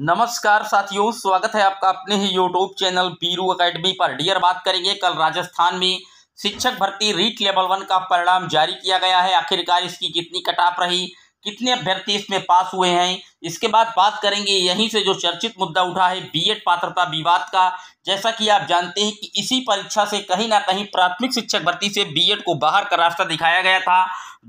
नमस्कार साथियों स्वागत है आपका अपने ही यूट्यूब चैनल बीरू एकेडमी पर डियर बात करेंगे कल राजस्थान में शिक्षक भर्ती रीट लेवल वन का परिणाम जारी किया गया है आखिरकार इसकी कितनी कटाप रही कितने अभ्यर्थी इसमें पास हुए हैं इसके बाद बात करेंगे यहीं से जो चर्चित मुद्दा उठा है बीएड पात्रता विवाद का जैसा कि आप जानते हैं कि इसी परीक्षा से कहीं ना कहीं प्राथमिक शिक्षक भर्ती से बीएड को बाहर का रास्ता दिखाया गया था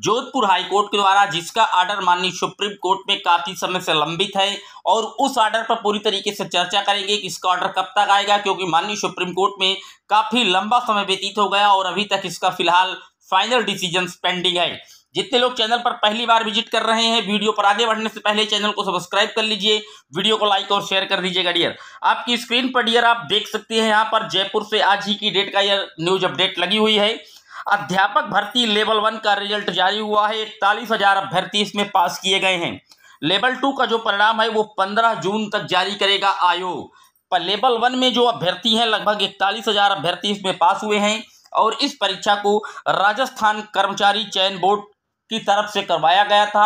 जोधपुर हाईकोर्ट के द्वारा जिसका आर्डर माननीय सुप्रीम कोर्ट में काफी समय से लंबित है और उस आर्डर पर पूरी तरीके से चर्चा करेंगे कि इसका ऑर्डर कब तक आएगा क्योंकि माननीय सुप्रीम कोर्ट में काफी लंबा समय व्यतीत हो गया और अभी तक इसका फिलहाल फाइनल डिसीजन पेंडिंग है जितने लोग चैनल पर पहली बार विजिट कर रहे हैं वीडियो पर आगे बढ़ने से पहले चैनल को सब्सक्राइब कर लीजिए वीडियो को लाइक और शेयर कर दीजिएगा डियर आपकी स्क्रीन पर डियर आप देख सकते हैं यहाँ पर जयपुर से आज ही की डेट का यह न्यूज अपडेट लगी हुई है अध्यापक भर्ती लेवल वन का रिजल्ट जारी हुआ है इकतालीस हजार अभ्यर्थी इसमें पास किए गए हैं लेवल टू का जो परिणाम है वो पंद्रह जून तक जारी करेगा आयोग पर लेवल वन में जो अभ्यर्थी हैं लगभग इकतालीस हजार अभ्यर्थी इसमें पास हुए हैं और इस परीक्षा को राजस्थान कर्मचारी चयन बोर्ड की तरफ से करवाया गया था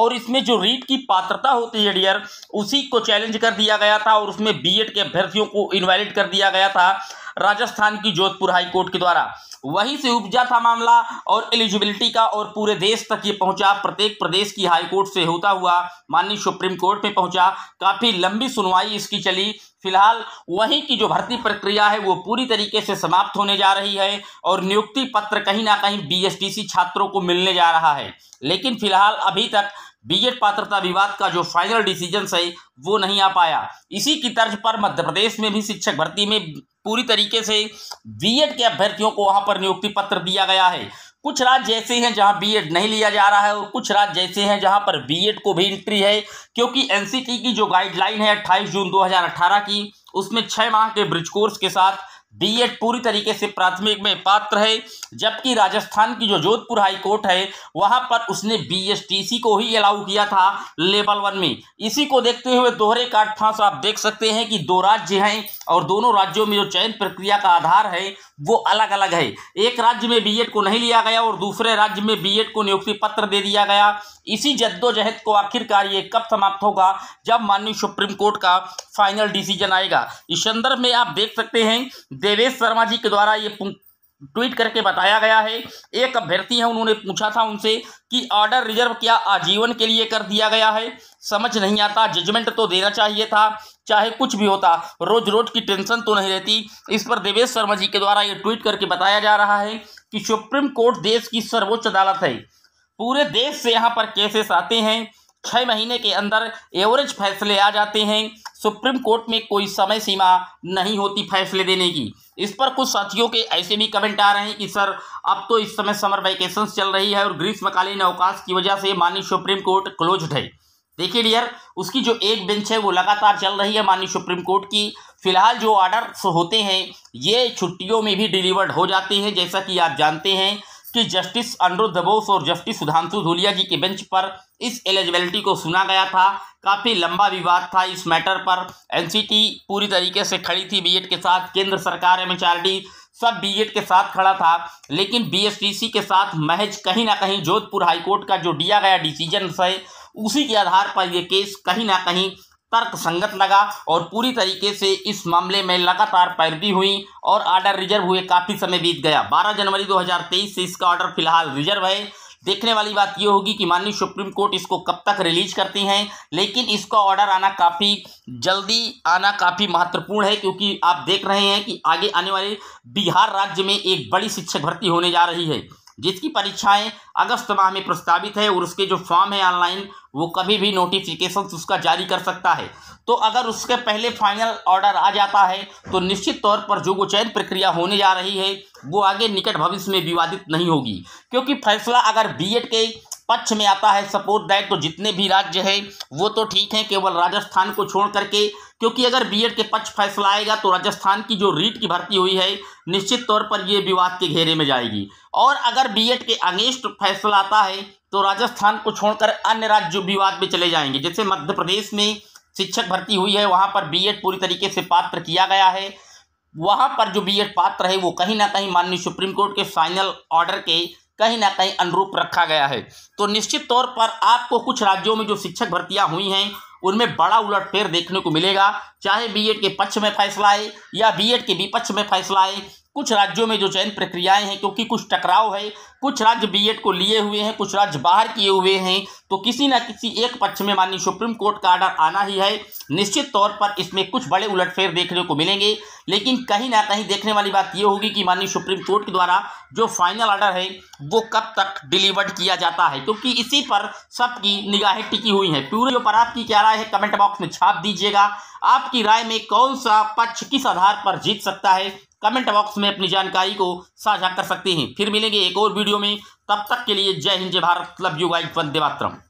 और इसमें जो रीट की पात्रता होती है डियर उसी को चैलेंज कर दिया गया था और उसमें बीएड के अभ्यर्थियों को इनवैलिड कर दिया गया था राजस्थान की जोधपुर हाईकोर्ट के द्वारा वहीं से उपजा था मामला और एलिजिबिलिटी का और पूरे देश तक ये पहुंचा प्रत्येक प्रदेश की हाईकोर्ट से होता हुआ माननीय सुप्रीम कोर्ट में पहुंचा काफी लंबी सुनवाई इसकी चली फिलहाल वहीं की जो भर्ती प्रक्रिया है वो पूरी तरीके से समाप्त होने जा रही है और नियुक्ति पत्र कहीं ना कहीं बी छात्रों को मिलने जा रहा है लेकिन फिलहाल अभी तक बीएड पात्रता विवाद का जो फाइनल डिसीजन है वो नहीं आ पाया इसी की तर्ज पर मध्य प्रदेश में भी शिक्षक भर्ती में पूरी तरीके से बीएड के अभ्यर्थियों को वहां पर नियुक्ति पत्र दिया गया है कुछ राज्य ऐसे हैं जहां बीएड नहीं लिया जा रहा है और कुछ राज्य ऐसे हैं जहां पर बीएड को भी एंट्री है क्योंकि एनसीटी की जो गाइडलाइन है 28 जून 2018 की उसमें छः माह के ब्रिज कोर्स के साथ बीएड पूरी तरीके से प्राथमिक में पात्र है जबकि राजस्थान की जो जोधपुर हाई कोर्ट है वहां पर उसने बीएसटीसी को ही अलाउ किया था लेवल वन में इसी को देखते हुए दोहरे कार्ड था आप देख सकते हैं कि दो राज्य हैं और दोनों राज्यों में जो चयन प्रक्रिया का आधार है वो अलग अलग है एक राज्य में बीएड को नहीं लिया गया और दूसरे राज्य में बीएड को नियुक्ति पत्र दे दिया गया इसी जद्दोजहद को आखिरकार ये कब समाप्त होगा जब माननीय सुप्रीम कोर्ट का फाइनल डिसीजन आएगा इस संदर्भ में आप देख सकते हैं देवेश शर्मा जी के द्वारा ये ट्वीट करके बताया गया है एक अभ्यर्थी है उन्होंने पूछा था उनसे कि ऑर्डर रिजर्व क्या आजीवन के लिए कर दिया गया है समझ नहीं आता जजमेंट तो देना चाहिए था चाहे कुछ भी होता रोज रोज की टेंशन तो नहीं रहती इस पर देवेश शर्मा जी के द्वारा ये ट्वीट करके बताया जा रहा है कि सुप्रीम कोर्ट देश की सर्वोच्च अदालत है पूरे देश से यहाँ पर केसेस आते हैं छः महीने के अंदर एवरेज फैसले आ जाते हैं सुप्रीम कोर्ट में कोई समय सीमा नहीं होती फैसले देने की इस पर कुछ साथियों के ऐसे भी कमेंट आ रहे हैं कि सर अब तो इस समय समर वैकेशन चल रही है और ग्रीष्मकालीन अवकाश की वजह से माननीय सुप्रीम कोर्ट क्लोज है देखिए डियर उसकी जो एक बेंच है वो लगातार चल रही है माननीय सुप्रीम कोर्ट की फिलहाल जो ऑर्डर होते हैं ये छुट्टियों में भी डिलीवर्ड हो जाते हैं जैसा कि आप जानते हैं कि जस्टिस अनिरुद्ध बोस और जस्टिस सुधांशु धूलिया जी के बेंच पर इस एलिजिबिलिटी को सुना गया था काफ़ी लंबा विवाद था इस मैटर पर एनसीटी पूरी तरीके से खड़ी थी बीएड के साथ केंद्र सरकार एम सब बीएड के साथ खड़ा था लेकिन बीएसटीसी के साथ महज कहीं ना कहीं जोधपुर हाईकोर्ट का जो दिया गया डिसीजन है उसी के आधार पर ये केस कहीं ना कहीं तर्क संगत लगा और पूरी तरीके से इस मामले में लगातार पैरवी हुई और आर्डर रिजर्व हुए काफ़ी समय बीत गया 12 जनवरी 2023 से इसका ऑर्डर फिलहाल रिजर्व है देखने वाली बात यह होगी कि माननीय सुप्रीम कोर्ट इसको कब तक रिलीज करती हैं लेकिन इसका ऑर्डर आना काफ़ी जल्दी आना काफ़ी महत्वपूर्ण है क्योंकि आप देख रहे हैं कि आगे आने वाले बिहार राज्य में एक बड़ी शिक्षक भर्ती होने जा रही है जिसकी परीक्षाएं अगस्त माह में प्रस्तावित है और उसके जो फॉर्म है ऑनलाइन वो कभी भी नोटिफिकेशन उसका जारी कर सकता है तो अगर उसके पहले फाइनल ऑर्डर आ जाता है तो निश्चित तौर पर जो वो चयन प्रक्रिया होने जा रही है वो आगे निकट भविष्य में विवादित नहीं होगी क्योंकि फैसला अगर बीएड के पक्ष में आता है सपोर्ट दैट तो जितने भी राज्य हैं वो तो ठीक हैं केवल राजस्थान को छोड़ करके क्योंकि अगर बीएड के पक्ष फैसला आएगा तो राजस्थान की जो रीट की भर्ती हुई है निश्चित तौर पर ये विवाद के घेरे में जाएगी और अगर बीएड के अगेंस्ट फैसला आता है तो राजस्थान को छोड़कर अन्य राज्य विवाद में चले जाएंगे जैसे मध्य प्रदेश में शिक्षक भर्ती हुई है वहाँ पर बी पूरी तरीके से पात्र किया गया है वहाँ पर जो बी पात्र है वो कहीं ना कहीं माननीय सुप्रीम कोर्ट के फाइनल ऑर्डर के कहीं ना कहीं अनुरूप रखा गया है तो निश्चित तौर पर आपको कुछ राज्यों में जो शिक्षक भर्तियां हुई हैं उनमें बड़ा उलट फेर देखने को मिलेगा चाहे बीएड के पक्ष में फैसला आए या बीएड के विपक्ष में फैसला आए कुछ राज्यों में जो चयन प्रक्रियाएं हैं क्योंकि कुछ टकराव है कुछ राज्य बीएड को लिए हुए हैं कुछ राज्य बाहर किए हुए हैं तो किसी न किसी एक पक्ष में माननीय सुप्रीम कोर्ट का आर्डर आना ही है निश्चित तौर पर इसमें कुछ बड़े उलटफेर देखने को मिलेंगे लेकिन कहीं ना कहीं देखने वाली बात यह होगी कि माननीय सुप्रीम कोर्ट के द्वारा जो फाइनल आर्डर है वो कब तक डिलीवर्ड किया जाता है क्योंकि इसी पर सबकी निगाहें टिकी हुई हैं पूरे जो पर आपकी क्या राय है कमेंट बॉक्स में छाप दीजिएगा आपकी राय में कौन सा पक्ष किस आधार पर जीत सकता है कमेंट बॉक्स में अपनी जानकारी को साझा कर सकते हैं फिर मिलेंगे एक और वीडियो में तब तक के लिए जय हिंद जय भारत लव यू गाइड वंदे मातरम